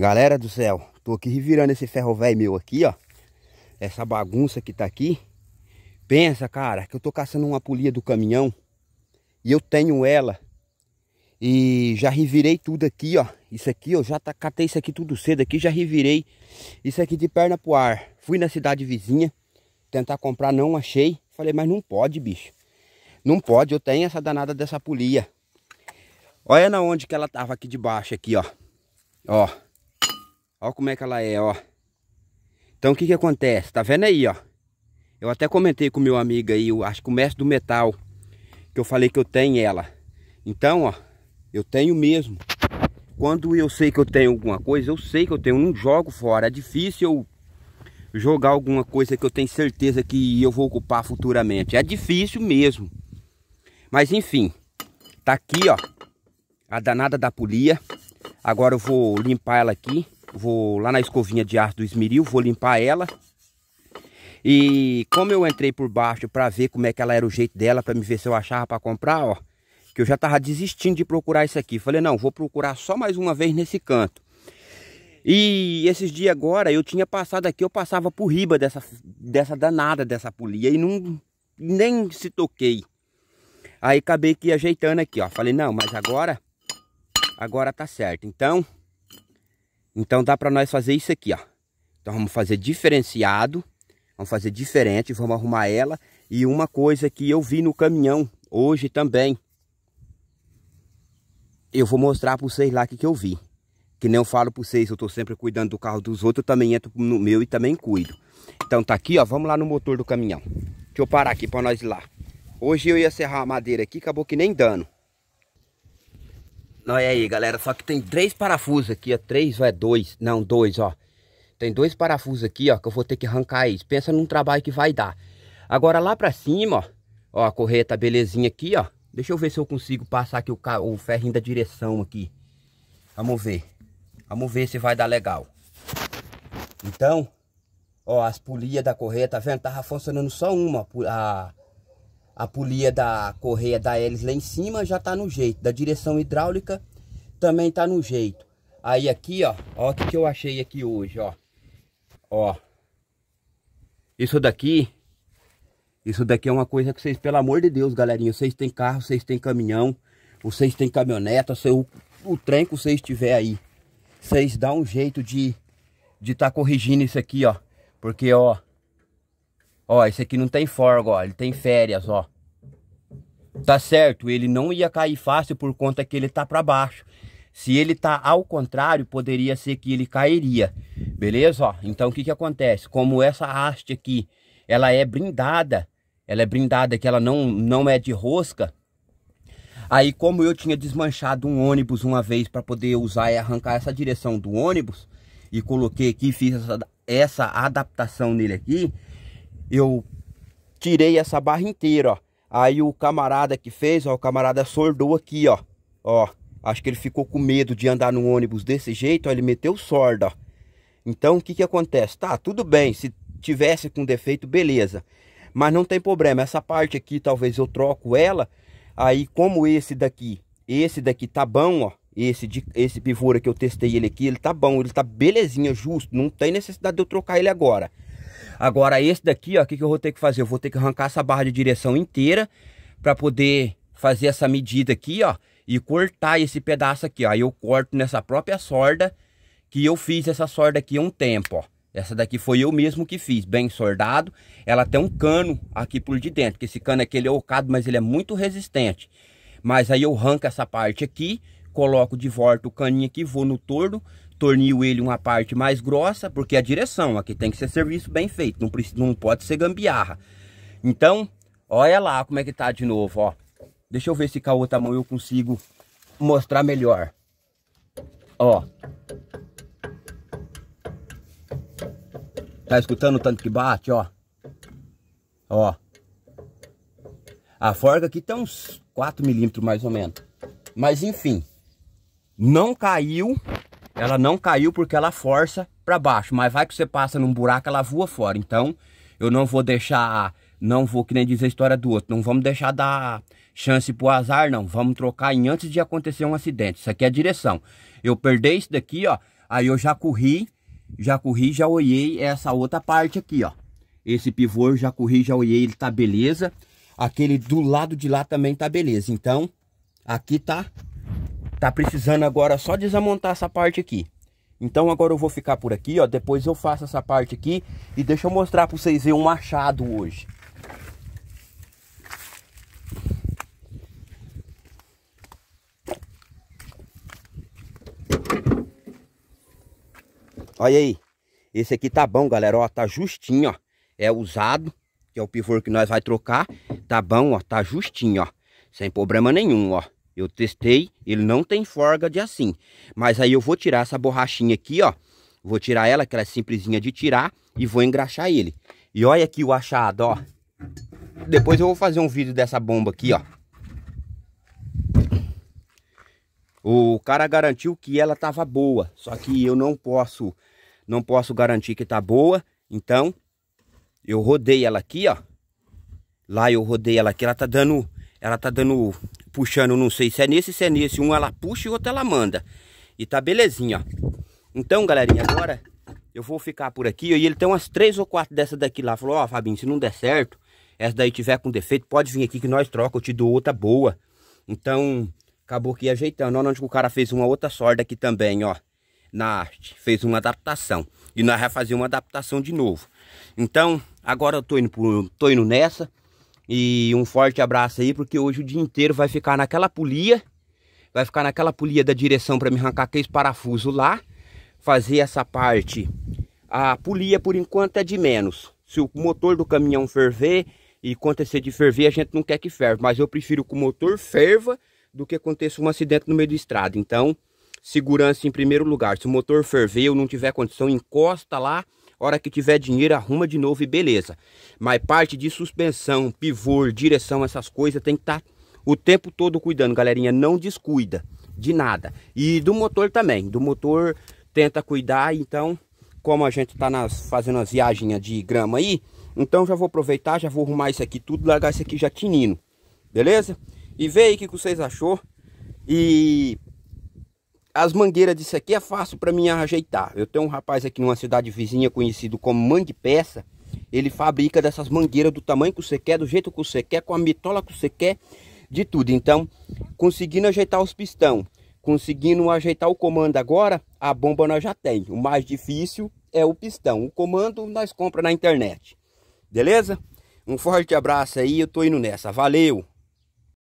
Galera do céu, tô aqui revirando esse ferro velho meu aqui, ó. Essa bagunça que tá aqui. Pensa, cara, que eu tô caçando uma polia do caminhão. E eu tenho ela. E já revirei tudo aqui, ó. Isso aqui, eu já tá, catei isso aqui tudo cedo aqui, já revirei. Isso aqui de perna pro ar. Fui na cidade vizinha tentar comprar, não achei. Falei, mas não pode, bicho. Não pode, eu tenho essa danada dessa polia. Olha na onde que ela tava aqui de baixo, aqui, ó. Ó. Olha como é que ela é, ó. Então o que que acontece? Tá vendo aí, ó? Eu até comentei com meu amigo aí, eu acho que o mestre do metal, que eu falei que eu tenho ela. Então, ó, eu tenho mesmo. Quando eu sei que eu tenho alguma coisa, eu sei que eu tenho, eu não jogo fora. É difícil eu jogar alguma coisa que eu tenho certeza que eu vou ocupar futuramente. É difícil mesmo. Mas enfim, tá aqui, ó, a danada da polia. Agora eu vou limpar ela aqui vou lá na escovinha de ar do esmeril, vou limpar ela. E como eu entrei por baixo para ver como é que ela era o jeito dela, para me ver se eu achava para comprar, ó, que eu já tava desistindo de procurar isso aqui. Falei, não, vou procurar só mais uma vez nesse canto. E esses dias agora, eu tinha passado aqui, eu passava por riba dessa, dessa danada, dessa polia, e não, nem se toquei. Aí acabei que ajeitando aqui, ó. Falei, não, mas agora, agora tá certo. Então, então dá para nós fazer isso aqui, ó. Então vamos fazer diferenciado, vamos fazer diferente, vamos arrumar ela. E uma coisa que eu vi no caminhão hoje também, eu vou mostrar para vocês lá o que, que eu vi. Que nem eu falo para vocês, eu estou sempre cuidando do carro dos outros, eu também entro no meu e também cuido. Então tá aqui, ó, vamos lá no motor do caminhão. Deixa eu parar aqui para nós ir lá. Hoje eu ia serrar a madeira aqui, acabou que nem dando. Olha é aí, galera, só que tem três parafusos aqui, ó. Três ou é dois? Não, dois, ó. Tem dois parafusos aqui, ó, que eu vou ter que arrancar eles. Pensa num trabalho que vai dar. Agora lá pra cima, ó. Ó, a correta belezinha aqui, ó. Deixa eu ver se eu consigo passar aqui o, ca... o ferrinho da direção aqui. Vamos ver. Vamos ver se vai dar legal. Então, ó, as polias da correta, tá vendo? Tava funcionando só uma, a a polia da correia da hélice lá em cima já tá no jeito. Da direção hidráulica também tá no jeito. Aí aqui, ó. Ó o que, que eu achei aqui hoje, ó. Ó. Isso daqui isso daqui é uma coisa que vocês, pelo amor de Deus, galerinha, vocês têm carro, vocês têm caminhão, vocês têm caminhoneta, seu, o trem que vocês tiver aí, vocês dão um jeito de de tá corrigindo isso aqui, ó. Porque, ó, ó, esse aqui não tem forga, ó, ele tem férias, ó. Tá certo, ele não ia cair fácil por conta que ele tá para baixo. Se ele tá ao contrário, poderia ser que ele cairia. Beleza? Ó, então o que que acontece? Como essa haste aqui, ela é brindada, ela é brindada que ela não não é de rosca. Aí como eu tinha desmanchado um ônibus uma vez para poder usar e arrancar essa direção do ônibus e coloquei aqui, fiz essa, essa adaptação nele aqui, eu tirei essa barra inteira, ó Aí o camarada que fez, ó, o camarada sordou aqui, ó. Ó, acho que ele ficou com medo de andar num ônibus desse jeito, ó, ele meteu sorda, ó. Então o que que acontece? Tá, tudo bem, se tivesse com defeito, beleza. Mas não tem problema, essa parte aqui talvez eu troco ela. Aí como esse daqui, esse daqui tá bom, ó. Esse, de, esse pivô que eu testei ele aqui, ele tá bom, ele tá belezinha, justo. Não tem necessidade de eu trocar ele agora. Agora esse daqui, ó, o que, que eu vou ter que fazer? Eu vou ter que arrancar essa barra de direção inteira para poder fazer essa medida aqui, ó, e cortar esse pedaço aqui, ó. Aí eu corto nessa própria sorda que eu fiz essa sorda aqui há um tempo, ó. Essa daqui foi eu mesmo que fiz, bem sordado Ela tem um cano aqui por de dentro, que esse cano aqui ele é ocado, mas ele é muito resistente. Mas aí eu arranco essa parte aqui, coloco de volta o caninho aqui, vou no torno, tornio ele uma parte mais grossa, porque é a direção aqui tem que ser serviço bem feito, não, precisa, não pode ser gambiarra. Então, olha lá como é que tá de novo, ó. Deixa eu ver se com a outra mão eu consigo mostrar melhor. Ó. Tá escutando o tanto que bate, ó? Ó. A forca aqui tá uns 4 milímetros mais ou menos. Mas enfim, não caiu, ela não caiu porque ela força para baixo, mas vai que você passa num buraco, ela voa fora. Então, eu não vou deixar, não vou que nem dizer a história do outro, não vamos deixar dar chance pro azar, não. Vamos trocar em antes de acontecer um acidente. Isso aqui é a direção. Eu perdi isso daqui, ó, aí eu já corri, já corri, já olhei essa outra parte aqui, ó. Esse pivô eu já corri, já olhei, ele tá beleza. Aquele do lado de lá também tá beleza. Então, aqui tá Tá precisando agora só desamontar essa parte aqui. Então agora eu vou ficar por aqui, ó. Depois eu faço essa parte aqui e deixa eu mostrar para vocês ver um machado hoje. Olha aí. Esse aqui tá bom, galera, ó, tá justinho, ó. É usado, que é o pivô que nós vai trocar. Tá bom, ó, tá justinho, ó. Sem problema nenhum, ó. Eu testei, ele não tem forga de assim. Mas aí eu vou tirar essa borrachinha aqui, ó. Vou tirar ela, que ela é simplesinha de tirar, e vou engraxar ele. E olha aqui o achado, ó. Depois eu vou fazer um vídeo dessa bomba aqui, ó. O cara garantiu que ela tava boa, só que eu não posso, não posso garantir que tá boa. Então, eu rodei ela aqui, ó. Lá eu rodei ela aqui, ela tá dando, ela tá dando puxando, não sei se é nesse, se é nesse. Um ela puxa e outra ela manda. E tá belezinha, ó. Então, galerinha, agora eu vou ficar por aqui. E ele tem umas três ou quatro dessa daqui lá. Falou, ó, oh, Fabinho, se não der certo, essa daí tiver com defeito, pode vir aqui que nós troca, eu te dou outra boa. Então, acabou que ajeitando. Olha onde o cara fez uma outra sorda aqui também, ó. Na arte, fez uma adaptação. E nós vamos fazer uma adaptação de novo. Então, agora eu tô indo, pro, tô indo nessa. E um forte abraço aí, porque hoje o dia inteiro vai ficar naquela polia. Vai ficar naquela polia da direção para me arrancar aqueles parafusos lá. Fazer essa parte. A polia, por enquanto, é de menos. Se o motor do caminhão ferver e acontecer de ferver, a gente não quer que ferva, Mas eu prefiro que o motor ferva do que aconteça um acidente no meio da estrada. Então, segurança em primeiro lugar. Se o motor ferver ou não tiver condição, encosta lá Hora que tiver dinheiro, arruma de novo e beleza. Mas parte de suspensão, pivô, direção, essas coisas, tem que estar tá o tempo todo cuidando, galerinha. Não descuida de nada. E do motor também. Do motor tenta cuidar. Então, como a gente está fazendo as viagens de grama aí, então já vou aproveitar, já vou arrumar isso aqui tudo, largar isso aqui já tinindo. Beleza? E vê aí o que, que vocês achou. E as mangueiras disso aqui é fácil para mim ajeitar. Eu tenho um rapaz aqui numa cidade vizinha conhecido como Mangue Peça. Ele fabrica dessas mangueiras do tamanho que você quer, do jeito que você quer, com a mitola que você quer, de tudo. Então, conseguindo ajeitar os pistão, conseguindo ajeitar o comando agora, a bomba nós já tem. O mais difícil é o pistão. O comando nós compra na internet. Beleza? Um forte abraço aí, eu tô indo nessa. Valeu!